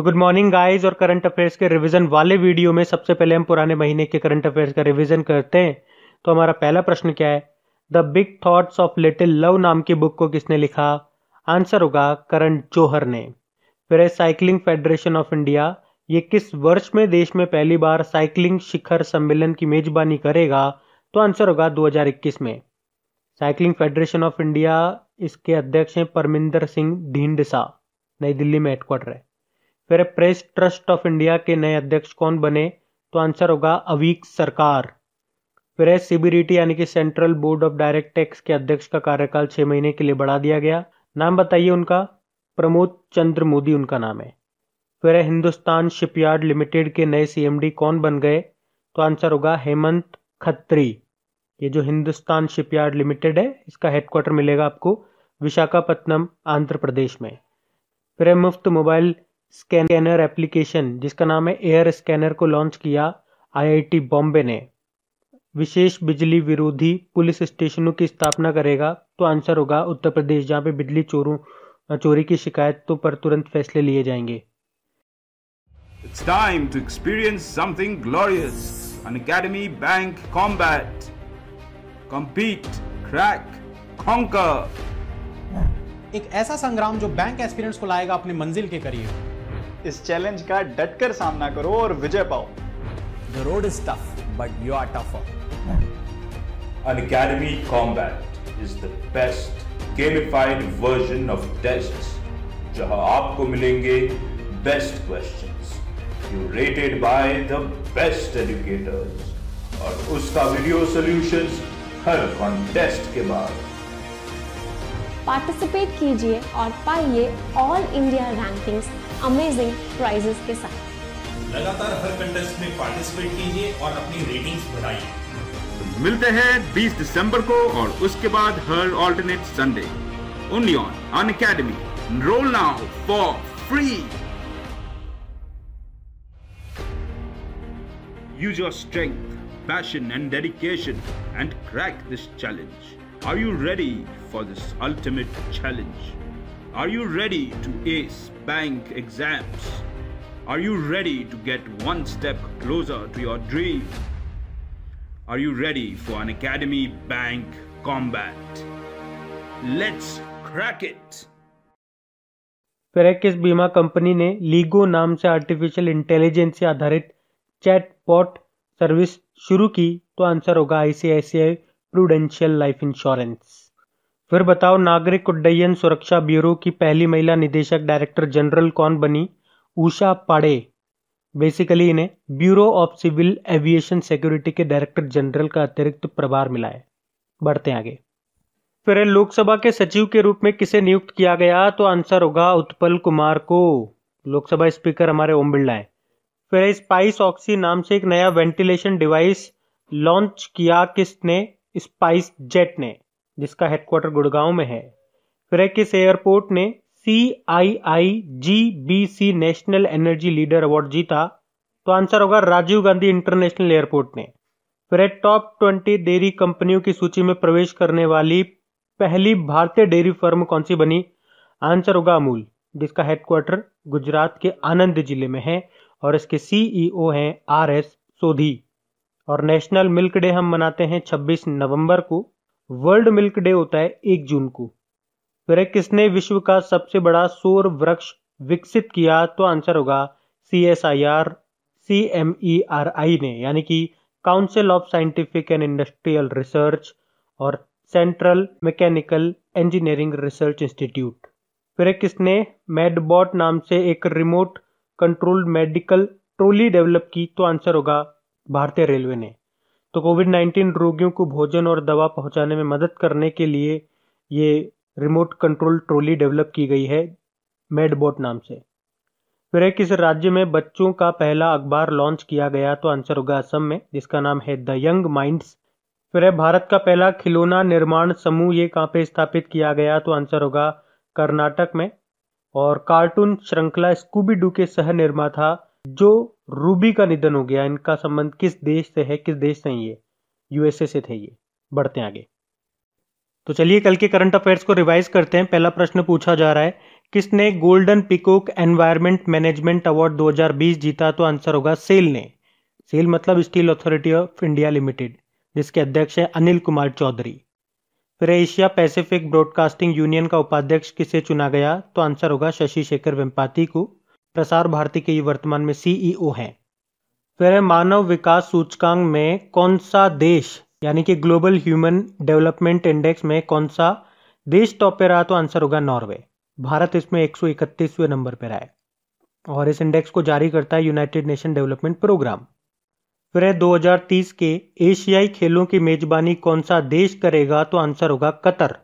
तो good morning guys और current affairs के रिवीजन वाले वीडियो में सबसे पहले हम पुराने महीने के करंट अफेयर्स का रिवीजन करते हैं तो हमारा पहला प्रश्न क्या है the big thoughts of little love नाम की बुक को किसने लिखा आंसर होगा करण जौहर ने फिर है साइकिलिंग फेडरेशन ऑफ इंडिया ये किस वर्ष में देश में पहली बार साइकिलिंग शिखर सम्मेलन की मेजबानी करेगा तो आंसर होगा 2021 में साइकिलिंग फेडरेशन ऑफ इंडिया इसके अध्यक्ष हैं परमिंदर सिंह ढींडसा नई दिल्ली में हेडक्वार्टर है फिर प्रेस ट्रस्ट ऑफ इंडिया के नए अध्यक्ष कौन बने तो आंसर होगा अवीक सरकार फिर सीबीडीटी यानी कि Central Board of Direct Tax के अध्यक्ष का कार्यकाल छह महीने के लिए बढ़ा दिया गया नाम बताइए उनका प्रमोद चंद्र मोदी उनका नाम है फिर हिंदुस्तान शिपयार्ड लिमिटेड के नए सीएमडी कौन बन गए तो आंसर होगा हेमंत खत्री ये जो हिंदुस्तान शिपयार्ड लिमिटेड है इसका हेडक्वार्टर मिलेगा आपको विशाखापट्टनम आंध्र प्रदेश में फिर मुफ्त मोबाइल स्कैनर एप्लीकेशन जिसका नाम है एयर स्कैनर को लॉन्च किया आईआईटी बॉम्बे ने विशेष बिजली विरोधी पुलिस स्टेशनों की स्थापना करेगा तो आंसर होगा उत्तर प्रदेश जहां पे बिजली चोरों चोरी की शिकायतों पर तुरंत फैसले लिए जाएंगे It's time to experience something glorious. An Academy Bank Combat. Compete, crack, conquer. एक ऐसा संग्राम जो बैंक एक्सपीरियंस को लाएगा अपने मंजिल के करीब इस चैलेंज का डटकर सामना करो और विजय पाओ the road is tough but you are tougher Academy combat is the best gamified version of test जहां आपको मिलेंगे best question curated by the best educators और उसका वीडियो सोल्यूशन हर कॉन्टेस्ट के बाद पार्टिसिपेट कीजिए और पाइए All India rankings amazing prizes के साथ लगातार हर कंटेस्ट में पार्टिसिपेट कीजिए और अपनी रेटिंग्स बढ़ाइए मिलते हैं 20 दिसंबर को और उसके बाद हर alternate Sunday only on Unacademy roll now for free use your strength passion and dedication and crack this challenge are you ready for this ultimate challenge Are you ready to ace bank exams? Are you ready to get one step closer to your dream? Are you ready for an Academy Bank combat? Let's crack it! फेरेकिस बीमा company ने LIGO नाम से artificial intelligence से आधारित chat pot service शुरू की तो आंसर होगा आईसीआईसीआई प्रूडेंशियल लाइफ इंश्योरेंस फिर बताओ नागरिक उड्डयन सुरक्षा ब्यूरो की पहली महिला निदेशक डायरेक्टर जनरल कौन बनी उषा पाड़े बेसिकली इन्हें Bureau of Civil Aviation Security के डायरेक्टर जनरल का अतिरिक्त प्रभार मिला है बढ़ते आगे फिर लोकसभा के सचिव के रूप में किसे नियुक्त किया गया तो आंसर होगा उत्पल कुमार को लोकसभा स्पीकर हमारे ओम बिरला है फिर स्पाइस ऑक्सी नाम से एक नया वेंटिलेशन डिवाइस लॉन्च किया किसने स्पाइस जेट ने जिसका हेडक्वार्टर गुड़गांव में है फ्रेकिस एयरपोर्ट ने C I I G B C national energy leader award जीता तो आंसर होगा राजीव गांधी इंटरनेशनल एयरपोर्ट ने फिर टॉप ट्वेंटी डेयरी कंपनियों की सूची में प्रवेश करने वाली पहली भारतीय डेयरी फर्म कौन सी बनी आंसर होगा अमूल जिसका हेडक्वार्टर गुजरात के आनंद जिले में है और इसके सीईओ e हैं आर एस सोधी और नेशनल मिल्क डे हम मनाते हैं 26 नवंबर को वर्ल्ड मिल्क डे होता है एक जून को फिर किसने विश्व का सबसे बड़ा सौर वृक्ष विकसित किया तो आंसर होगा C S I R C M E R I ने यानी कि Council of Scientific and Industrial Research और Central Mechanical Engineering Research Institute फिर किसने मेडबॉट नाम से एक remote control medical trolley develop की तो आंसर होगा भारतीय रेलवे ने तो कोविड 19 रोगियों को भोजन और दवा पहुंचाने में मदद करने के लिए ये रिमोट कंट्रोल ट्रॉली डेवलप की गई है मेडबोट नाम से फिर एक किस राज्य में बच्चों का पहला अखबार लॉन्च किया गया तो आंसर होगा असम में जिसका नाम है द यंग माइंड्स फिर है भारत का पहला खिलौना निर्माण समूह ये कहाँ पे स्थापित किया गया तो आंसर होगा कर्नाटक में और कार्टून श्रृंखला स्कूबी डू के सह निर्माता जो रूबी का निधन हो गया इनका संबंध किस देश से है किस देश से ये यूएसए से थे ये बढ़ते हैं आगे तो चलिए कल के करंट अफेयर्स को रिवाइज करते हैं पहला प्रश्न पूछा जा रहा है किसने golden peacock environment management award 2020 जीता तो आंसर होगा सेल ने सेल मतलब Steel Authority of India Limited जिसके अध्यक्ष है अनिल कुमार चौधरी फिर एशिया पैसिफिक ब्रॉडकास्टिंग यूनियन का उपाध्यक्ष किसे चुना गया तो आंसर होगा शशि शेखर वेम्पाती को प्रसार भारती के वर्तमान में सीईओ e हैं फिर मानव विकास सूचकांक में कौन सा देश यानी कि ग्लोबल ह्यूमन डेवलपमेंट इंडेक्स में कौन सा देश टॉप पे रहा तो आंसर होगा नॉर्वे भारत इसमें एक नंबर पर आए और इस इंडेक्स को जारी करता है यूनाइटेड नेशन डेवलपमेंट प्रोग्राम फिर 2030 के एशियाई खेलों की मेजबानी कौन सा देश करेगा तो आंसर होगा कतर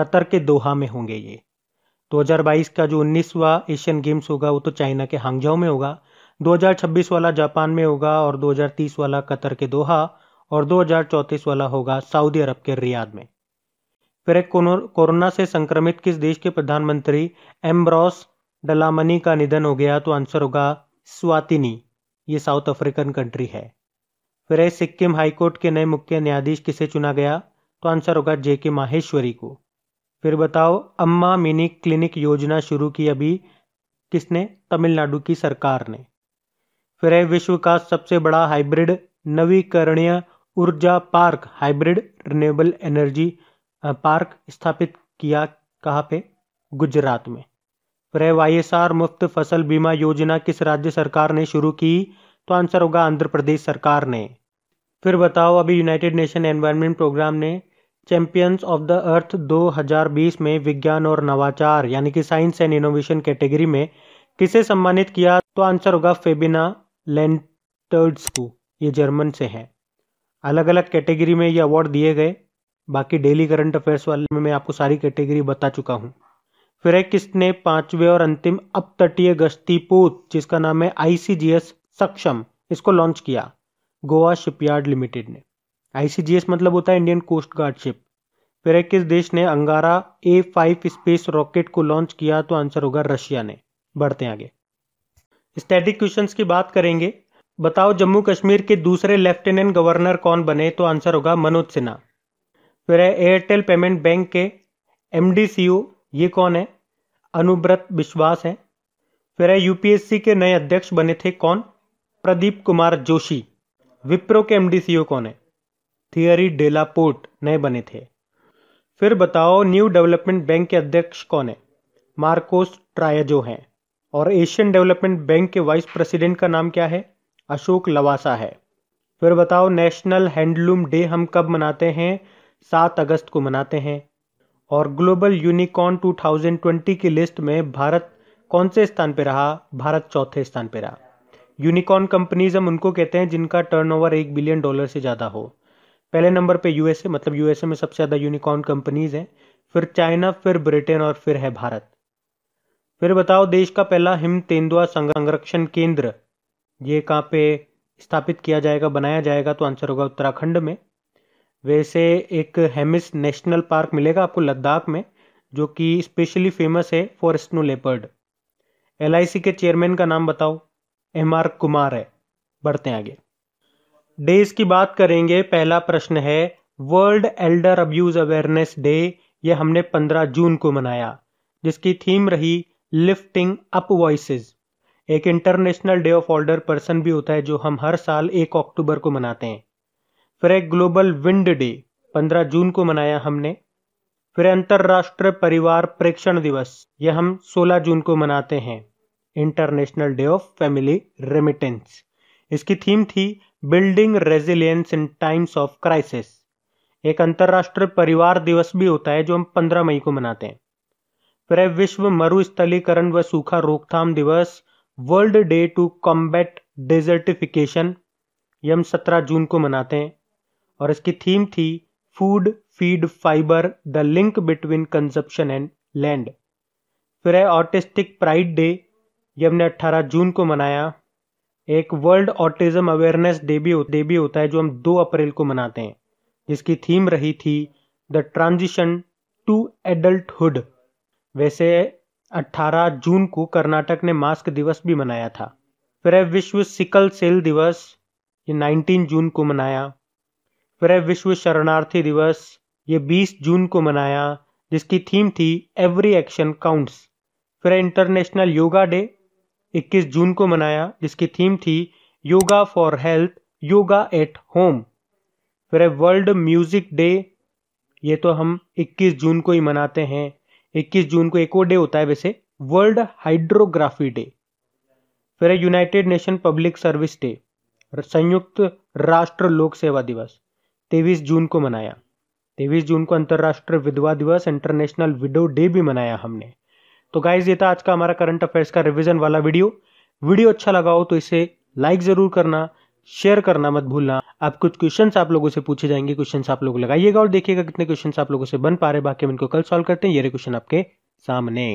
कतर के दोहा में होंगे ये 2022 का जो 19वां एशियन गेम्स होगा वो तो चाइना के हांगजाओ में होगा 2026 वाला जापान में होगा और 2030 वाला कतर के दोहा और 2034 वाला होगा सऊदी अरब के रियाद में फिर एक कोरोना से संक्रमित किस देश के प्रधानमंत्री एम्ब्रॉस डलामनी का निधन हो गया तो आंसर होगा स्वातिनी ये साउथ अफ्रीकन कंट्री है फिर सिक्किम हाईकोर्ट के नए मुख्य न्यायाधीश किसे चुना गया तो आंसर होगा जे के माहेश्वरी को फिर बताओ अम्मा मिनी क्लिनिक योजना शुरू की अभी किसने तमिलनाडु की सरकार ने फिर है विश्व का सबसे बड़ा हाइब्रिड नवीकरणीय ऊर्जा park hybrid renewable energy park स्थापित किया कहाँ पे गुजरात में फिर है वाई मुफ्त फसल बीमा योजना किस राज्य सरकार ने शुरू की तो आंसर होगा आंध्र प्रदेश सरकार ने फिर बताओ अभी यूनाइटेड नेशन एनवायरनमेंट प्रोग्राम ने चैंपियंस ऑफ द अर्थ 2020 में विज्ञान और नवाचार यानी कि साइंस एंड इनोवेशन कैटेगरी में किसे सम्मानित किया तो आंसर होगा फेबिना लेंटर्ड्स को ये जर्मन से है अलग अलग कैटेगरी में ये अवार्ड दिए गए बाकी डेली करंट अफेयर्स वाले में मैं आपको सारी कैटेगरी बता चुका हूँ फिर एक किसने पांचवें और अंतिम अपतटीय गश्ती गश्तीपूत जिसका नाम है आईसीजीएस सक्षम इसको लॉन्च किया गोवा शिपयार्ड लिमिटेड ने आईसीजीएस मतलब होता है इंडियन कोस्ट गार्ड शिप फिर है किस देश ने Angara A five space rocket को लॉन्च किया तो आंसर होगा रशिया ने बढ़ते आगे स्टैटिक क्वेश्चन की बात करेंगे बताओ जम्मू कश्मीर के दूसरे लेफ्टिनेंट गवर्नर कौन बने तो आंसर होगा मनोज सिन्हा फिर है एयरटेल पेमेंट बैंक के एम ये कौन है अनुब्रत विश्वास है फिर है यूपीएससी के नए अध्यक्ष बने थे कौन प्रदीप कुमार जोशी विप्रो के एम कौन है थियरी डेलापोर्ट नए बने थे फिर बताओ न्यू डेवलपमेंट बैंक के अध्यक्ष कौन है मार्कोस ट्रायजो हैं और एशियन डेवलपमेंट बैंक के वाइस प्रेसिडेंट का नाम क्या है अशोक लवासा है फिर बताओ नेशनल हैंडलूम डे हम कब मनाते हैं सात अगस्त को मनाते हैं और ग्लोबल यूनिकॉर्न 2020 की लिस्ट में भारत कौन से स्थान पर रहा भारत चौथे स्थान पर रहा यूनिकॉर्न कंपनीज हम उनको कहते हैं जिनका टर्नओवर एक बिलियन डॉलर से ज़्यादा हो पहले नंबर पे यूएसए मतलब यूएसए में सबसे ज़्यादा यूनिकॉर्न कंपनीज हैं फिर चाइना फिर ब्रिटेन और फिर है भारत फिर बताओ देश का पहला हिम तेंदुआ संरक्षण केंद्र ये कहाँ पे स्थापित किया जाएगा बनाया जाएगा तो आंसर होगा उत्तराखंड में वैसे एक हेमिस नेशनल पार्क मिलेगा आपको लद्दाख में जो कि स्पेशली फेमस है फॉर स्नो लेपर्ड एल के चेयरमैन का नाम बताओ एम आर कुमार है बढ़ते हैं आगे डेज की बात करेंगे पहला प्रश्न है world elder abuse awareness day ये हमने 15 जून को मनाया जिसकी थीम रही लिफ्टिंग अप वॉइसेस एक international day of older person भी होता है जो हम हर साल एक अक्टूबर को मनाते हैं फिर एक ग्लोबल विंड डे 15 जून को मनाया हमने फिर अंतर्राष्ट्रीय परिवार प्रेक्षण दिवस यह हम 16 जून को मनाते हैं international day of family remittance इसकी थीम थी building resilience in times of crisis एक अंतर्राष्ट्रीय परिवार दिवस भी होता है जो हम 15 मई को मनाते हैं फिर विश्व मरुस्थलीकरण व सूखा रोकथाम दिवस world day to combat desertification ये हम 17 जून को मनाते हैं और इसकी थीम थी food feed fibre the link between consumption and land फिर है ऑटिस्टिक प्राइड डे ये हमने 18 जून को मनाया एक वर्ल्ड ऑटिज्म अवेयरनेस डे भी डे भी होता है जो हम 2 अप्रैल को मनाते हैं जिसकी थीम रही थी द ट्रांजिशन टू एडल्टहुड वैसे 18 जून को कर्नाटक ने मास्क दिवस भी मनाया था फिर है विश्व सिकल सेल दिवस ये 19 जून को मनाया फिर है विश्व शरणार्थी दिवस ये 20 जून को मनाया जिसकी थीम थी एवरी एक्शन काउंट्स फिर है इंटरनेशनल योगा डे 21 जून को मनाया जिसकी थीम थी yoga for health yoga at home फिर वर्ल्ड म्यूजिक डे ये तो हम 21 जून को ही मनाते हैं 21 जून को एक और डे होता है वैसे वर्ल्ड हाइड्रोग्राफी डे फिर United Nation public service day संयुक्त राष्ट्र लोक सेवा दिवस 23 जून को मनाया 23 जून को अंतर्राष्ट्रीय विधवा दिवस इंटरनेशनल विडो डे भी मनाया हमने तो गाइज ये था आज का हमारा करंट अफेयर्स का रिविजन वाला वीडियो वीडियो अच्छा लगा हो तो इसे लाइक ज़रूर करना शेयर करना मत भूलना आप कुछ क्वेश्चंस आप लोगों से पूछे जाएंगे क्वेश्चंस आप लोग लगाइएगा और देखिएगा कितने क्वेश्चंस आप लोगों से बन पा रहे बाकी हम इनको कल सॉल्व करते हैं ये क्वेश्चन आपके सामने